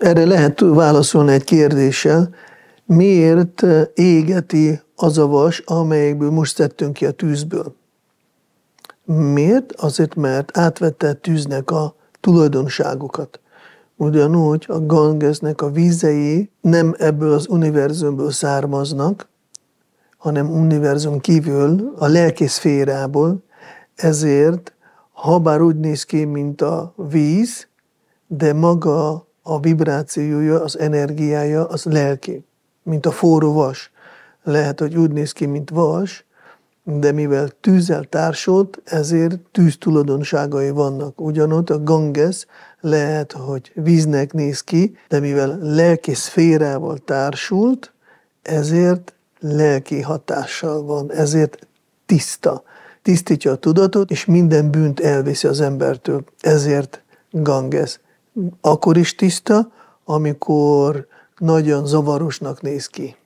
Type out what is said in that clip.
Erre lehet válaszolni egy kérdéssel, miért eh, égeti az a vas, amelyekből most tettünk ki a tűzből? Miért? Azért, mert átvette a tűznek a tulajdonságokat. Ugyanúgy a Gangesnek a vízei nem ebből az univerzumból származnak, hanem univerzum kívül, a lelki szférából, ezért bár úgy néz ki, mint a víz, de maga a vibrációja, az energiája, az lelki, mint a forró vas. Lehet, hogy úgy néz ki, mint vas, de mivel tűzzel társult, ezért tűz tulajdonságai vannak. Ugyanott a Ganges lehet, hogy víznek néz ki, de mivel lelki szférával társult, ezért lelki hatással van, ezért tiszta. Tisztítja a tudatot, és minden bűnt elviszi az embertől. Ezért Ganges akkor is tiszta, amikor nagyon zavarosnak néz ki.